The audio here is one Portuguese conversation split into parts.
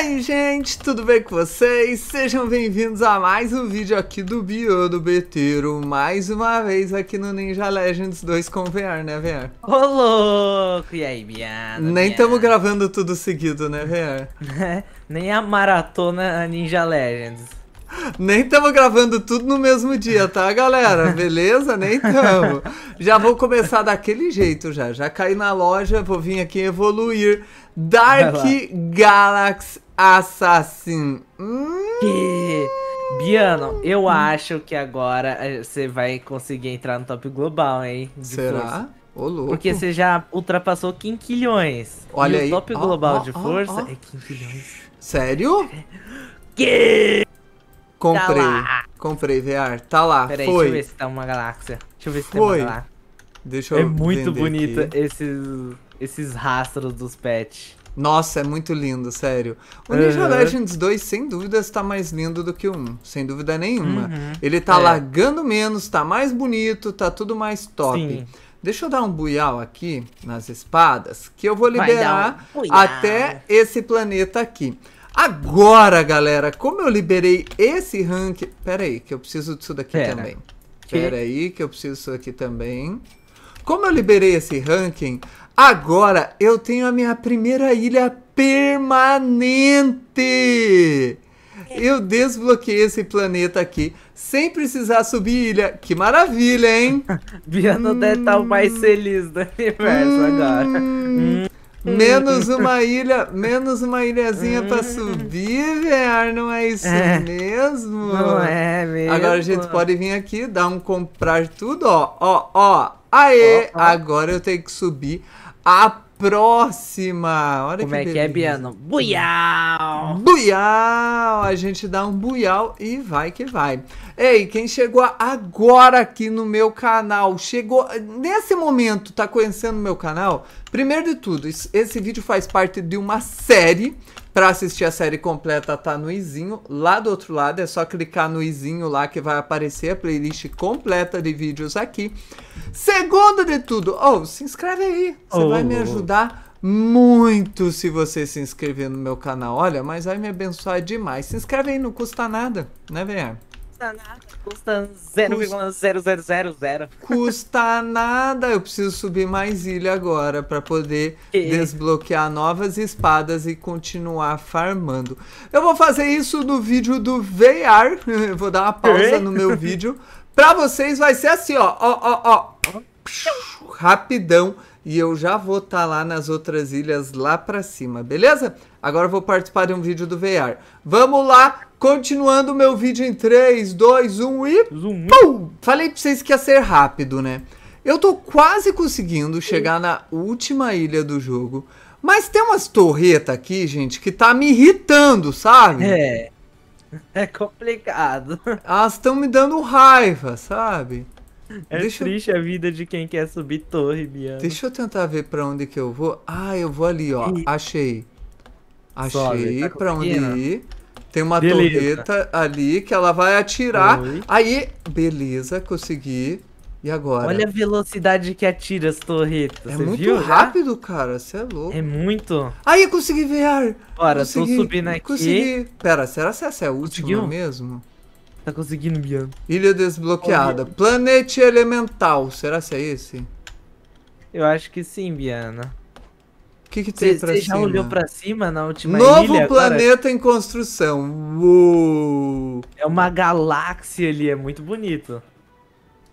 aí, gente, tudo bem com vocês? Sejam bem-vindos a mais um vídeo aqui do Bio do Beteiro, mais uma vez aqui no Ninja Legends 2 com VR, né, VR? Ô, louco! E aí, Biana? Nem estamos gravando tudo seguido, né, VR? Nem a maratona Ninja Legends. Nem estamos gravando tudo no mesmo dia, tá, galera? Beleza? Nem estamos. Já vou começar daquele jeito já. Já caí na loja, vou vir aqui evoluir. Dark Galaxy Assassin. Que... Hum. Biano, eu acho que agora eh, você vai conseguir entrar no top global, hein? De Será? Ô, louco. Porque você já ultrapassou quinquilhões. Olha e aí. o top global oh, de força oh, é quinquilhões. Sério? Que? Comprei. Tá Comprei, VR. Tá lá. Peraí, foi. deixa eu ver se tá uma galáxia. Deixa eu ver se foi. tem uma galáxia. Deixa eu É muito bonito aqui. esses, esses rastros dos pets. Nossa, é muito lindo, sério. O uhum. Ninja Legends 2, sem dúvida, está mais lindo do que o 1, sem dúvida nenhuma. Uhum. Ele tá é. largando menos, tá mais bonito, tá tudo mais top. Sim. Deixa eu dar um buial aqui nas espadas, que eu vou liberar um até esse planeta aqui. Agora, galera, como eu liberei esse rank... Pera aí, que eu preciso disso daqui Pera. também. Pera aí, que eu preciso disso aqui também. Como eu liberei esse ranking, Agora eu tenho a minha primeira ilha permanente. Eu desbloqueei esse planeta aqui sem precisar subir ilha. Que maravilha, hein? Biano hum... deve estar o mais hum. feliz do universo hum... agora. Hum. Menos uma ilha, menos uma ilhazinha pra hum. subir, velho. Não é isso é. mesmo? Não é mesmo. Agora a gente pode vir aqui, dar um comprar tudo, ó. Ó, ó. Aê! Oh, oh. Agora eu tenho que subir a próxima. Olha Como é que é, Biano? Buial, Buiau! A gente dá um buial e vai que vai. Ei, quem chegou agora aqui no meu canal, chegou nesse momento, tá conhecendo meu canal? Primeiro de tudo, esse vídeo faz parte de uma série. Para assistir a série completa tá no izinho. Lá do outro lado é só clicar no izinho lá que vai aparecer a playlist completa de vídeos aqui. Segundo de tudo, oh, se inscreve aí. Você oh. vai me ajudar muito se você se inscrever no meu canal. Olha, mas vai me abençoar demais. Se inscreve aí, não custa nada, né, Venhar? Custa nada. Custa 0,0000. Custa nada. Eu preciso subir mais ilha agora para poder e... desbloquear novas espadas e continuar farmando. Eu vou fazer isso no vídeo do VR. vou dar uma pausa no meu vídeo. Para vocês vai ser assim, ó, ó, ó, ó. Rapidão e eu já vou estar tá lá nas outras ilhas lá para cima, beleza? Agora eu vou participar de um vídeo do VR. Vamos lá, continuando o meu vídeo em 3, 2, 1 e... Zoom. Pum! Falei para vocês que ia ser rápido, né? Eu tô quase conseguindo chegar na última ilha do jogo, mas tem umas torretas aqui, gente, que tá me irritando, sabe? É. É complicado. Elas estão me dando raiva, sabe? É Deixa triste eu... a vida de quem quer subir torre, Biano. Deixa eu tentar ver pra onde que eu vou. Ah, eu vou ali, ó. Achei. Achei Sobe, tá pra onde ir. Tem uma beleza. torreta ali que ela vai atirar. Oi. Aí, beleza, consegui. E agora? Olha a velocidade que atira as torretas. É muito viu, rápido, já? cara. Você é louco. É muito. Aí, consegui ver. Bora, consegui, tô subindo aqui. Consegui. Pera, será que essa é a última Conseguiu? mesmo? Tá conseguindo, Bian. Ilha desbloqueada. Olha. Planete elemental. Será que é esse? Eu acho que sim, Biana. O que, que tem cê, pra cê cima? Você já olhou pra cima na última Novo ilha? Novo planeta agora? em construção. Uou. É uma galáxia ali, é muito bonito.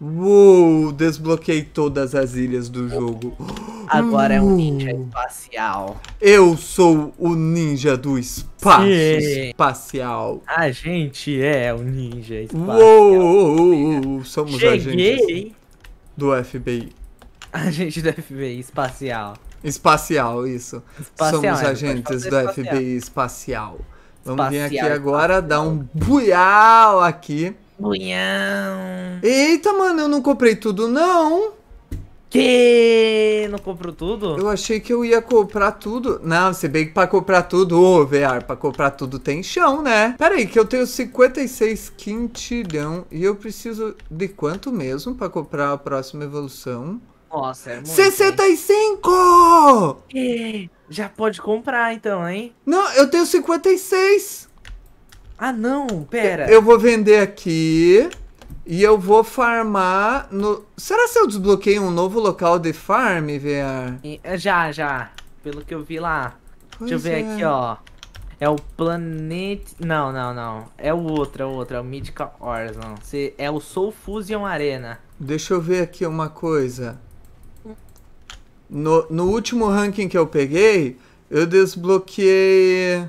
Uou, desbloqueei todas as ilhas do jogo. Oh agora hum. é um ninja hum. espacial. Eu sou o ninja do espaço Sim. espacial. A gente é o ninja espacial. Uou, uou, uou somos Cheguei. agentes do FBI. A gente do FBI espacial. Espacial, isso. Espacial, somos é, agentes do espacial. FBI espacial. Vamos espacial, vir aqui agora espacial. dar um buial aqui. Bunhão. Eita, mano, eu não comprei tudo, não. Que não comprou tudo? Eu achei que eu ia comprar tudo. Não, se bem que pra comprar tudo, ô, oh, VR, pra comprar tudo tem chão, né? Pera aí, que eu tenho 56 quintilhão e eu preciso de quanto mesmo pra comprar a próxima evolução? Nossa, é muito, 65! Hein? É, já pode comprar então, hein? Não, eu tenho 56! Ah, não, pera. Eu vou vender aqui. E eu vou farmar no... Será que eu desbloqueei um novo local de farm, VR? Eh, já, já. Pelo que eu vi lá. Pois Deixa eu ver é. aqui, ó. É o planeta. Não, não, não. É o outro, é o outro. É o Mythical Horizon. É o Soul Fusion Arena. Deixa eu ver aqui uma coisa. No, no último ranking que eu peguei, eu desbloqueei...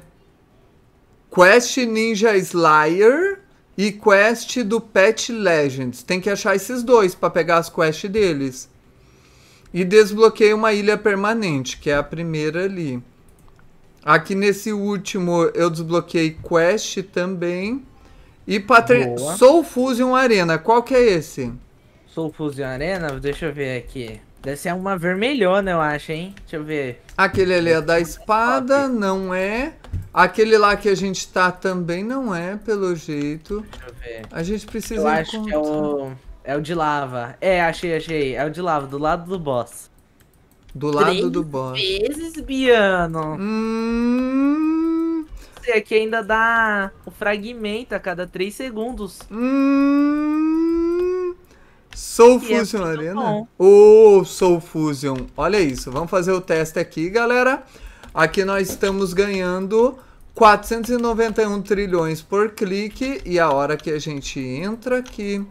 Quest Ninja Slayer e quest do Pet Legends. Tem que achar esses dois para pegar as quests deles. E desbloqueei uma ilha permanente, que é a primeira ali. Aqui nesse último eu desbloqueei quest também. E patre Soul Fusion Arena, qual que é esse? Soul Fusion Arena, deixa eu ver aqui. Deve ser uma vermelhona, eu acho, hein? Deixa eu ver. Aquele ali é da espada, não é. Aquele lá que a gente tá também não é, pelo jeito. Deixa eu ver. A gente precisa Eu acho encontrar. que é o... É o de lava. É, achei, achei. É o de lava, do lado do boss. Do lado Três do boss. Três vezes, Biano. Hum... Esse aqui ainda dá o fragmento a cada 3 segundos. Hum... Soul e é Fusion é Arena? Ô, oh, Soul Fusion. Olha isso. Vamos fazer o teste aqui, galera. Aqui nós estamos ganhando 491 trilhões por clique e a hora que a gente entra aqui,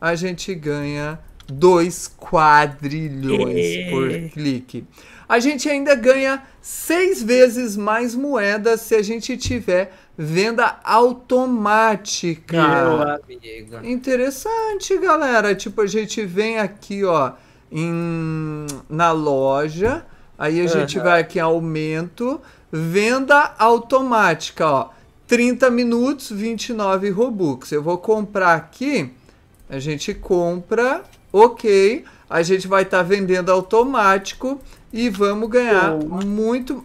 a gente ganha 2 quadrilhões por clique. A gente ainda ganha 6 vezes mais moedas se a gente tiver venda automática. Meu amigo. Interessante, galera. Tipo, a gente vem aqui, ó, em, na loja Aí a uhum. gente vai aqui em aumento, venda automática, ó. 30 minutos, 29 Robux. Eu vou comprar aqui, a gente compra, ok. A gente vai estar tá vendendo automático e vamos ganhar oh. muito.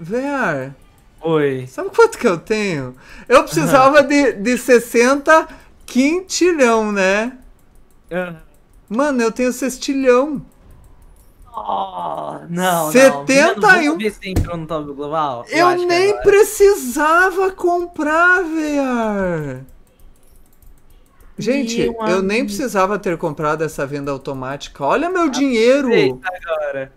Ver. Oi. Sabe quanto que eu tenho? Eu precisava uhum. de, de 60 quintilhão, né? Uhum. Mano, eu tenho sextilhão não, 71. Não. um. no top global? Eu, eu nem agora. precisava comprar, VR. Gente, meu eu amigo. nem precisava ter comprado essa venda automática. Olha meu dinheiro! Agora.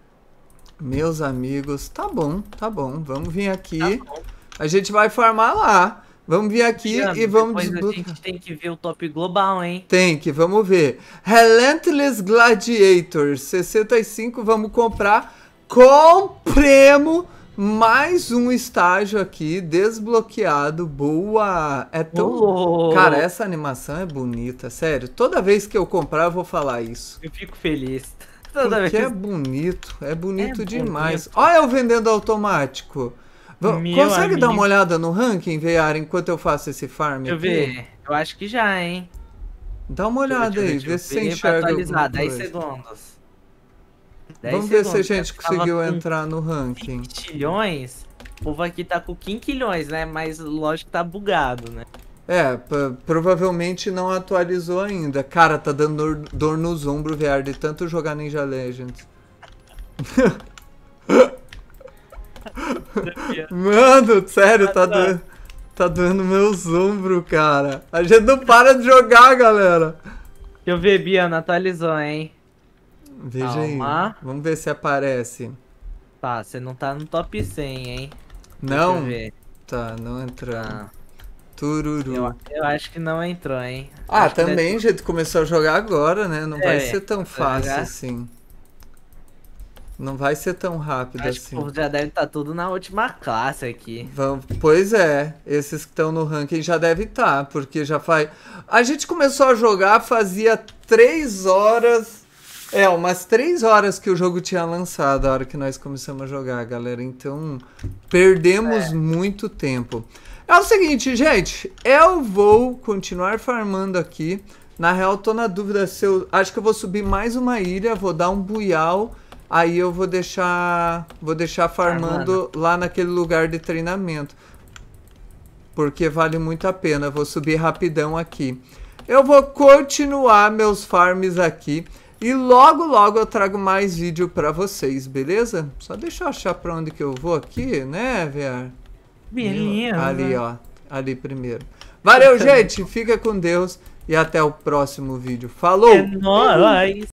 Meus amigos, tá bom, tá bom. Vamos vir aqui. Tá a gente vai farmar lá. Vamos vir aqui e vamos depois A gente tem que ver o top global, hein? Tem que, vamos ver. Relentless Gladiator 65, vamos comprar. Compremo mais um estágio aqui desbloqueado. Boa! É tão. Oh. Cara, essa animação é bonita, sério. Toda vez que eu comprar, eu vou falar isso. Eu fico feliz. Toda Porque vez. é bonito, é bonito é demais. Bonito. Olha eu vendendo automático. Consegue dar uma olhada no ranking, Veiara, enquanto eu faço esse farm Deixa aqui? eu ver. Eu acho que já, hein? Dá uma olhada aí, vê se você enxerga atualizar, 10 segundos. 10 Vamos segundos, ver se a gente conseguiu entrar no ranking. Quinquilhões? O povo aqui tá com quinquilhões, né? Mas lógico que tá bugado, né? É, provavelmente não atualizou ainda. Cara, tá dando dor, dor nos ombros, VR, de tanto jogar Ninja Legends. Mano, sério, tá, tá doendo. Tá doendo meus ombros, cara. A gente não para de jogar, galera. Deixa eu ver, Biana, atualizou, hein? Veja Calma. aí. Vamos ver se aparece. Tá, você não tá no top 100, hein? Não? Tá, não entrou. Ah. Tururu. Eu, eu, acho que não entrou, hein? Ah, acho também, a gente, começou a jogar agora, né? Não é, vai ser tão fácil assim. Não vai ser tão rápido Acho assim. Que já deve estar tá tudo na última classe aqui. Vão... Pois é, esses que estão no ranking já devem estar, tá, porque já faz. A gente começou a jogar fazia três horas. É, umas três horas que o jogo tinha lançado, a hora que nós começamos a jogar, galera. Então, perdemos é. muito tempo. É o seguinte, gente, eu vou continuar farmando aqui. Na real, tô na dúvida se eu. Acho que eu vou subir mais uma ilha, vou dar um buial Aí eu vou deixar, vou deixar farmando lá naquele lugar de treinamento. Porque vale muito a pena. Vou subir rapidão aqui. Eu vou continuar meus farms aqui. E logo, logo eu trago mais vídeo pra vocês, beleza? Só deixa eu achar pra onde que eu vou aqui, né, VR? Ali, ó. Ali primeiro. Valeu, gente. Fica com Deus e até o próximo vídeo. Falou! É nóis!